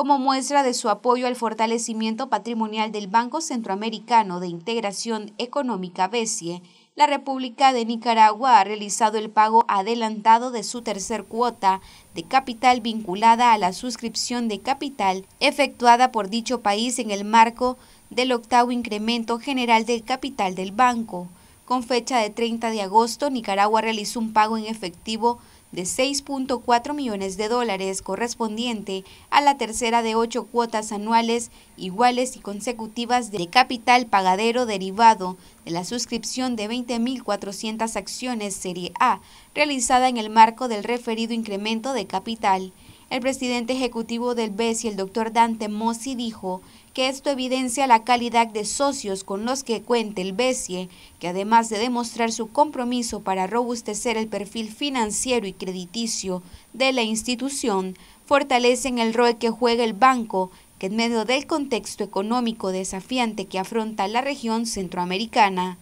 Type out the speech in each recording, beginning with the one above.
como muestra de su apoyo al fortalecimiento patrimonial del Banco Centroamericano de Integración Económica BESIE, la República de Nicaragua ha realizado el pago adelantado de su tercer cuota de capital vinculada a la suscripción de capital efectuada por dicho país en el marco del octavo incremento general del capital del banco. Con fecha de 30 de agosto, Nicaragua realizó un pago en efectivo de 6.4 millones de dólares correspondiente a la tercera de ocho cuotas anuales iguales y consecutivas de capital pagadero derivado de la suscripción de 20.400 acciones Serie A realizada en el marco del referido incremento de capital. El presidente ejecutivo del BESI, el doctor Dante Mossi, dijo que esto evidencia la calidad de socios con los que cuenta el BESIE, que además de demostrar su compromiso para robustecer el perfil financiero y crediticio de la institución, fortalecen el rol que juega el banco, que en medio del contexto económico desafiante que afronta la región centroamericana,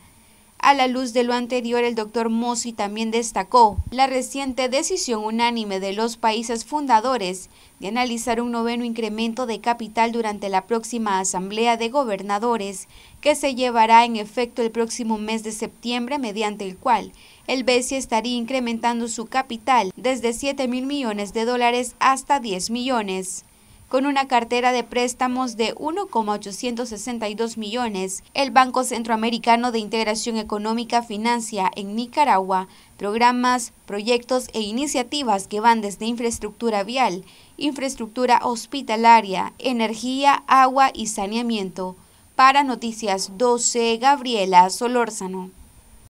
a la luz de lo anterior, el doctor Mossi también destacó la reciente decisión unánime de los países fundadores de analizar un noveno incremento de capital durante la próxima Asamblea de Gobernadores, que se llevará en efecto el próximo mes de septiembre, mediante el cual el BCE estaría incrementando su capital desde 7 mil millones de dólares hasta 10 millones. Con una cartera de préstamos de 1,862 millones, el Banco Centroamericano de Integración Económica financia en Nicaragua programas, proyectos e iniciativas que van desde infraestructura vial, infraestructura hospitalaria, energía, agua y saneamiento. Para Noticias 12, Gabriela Solórzano.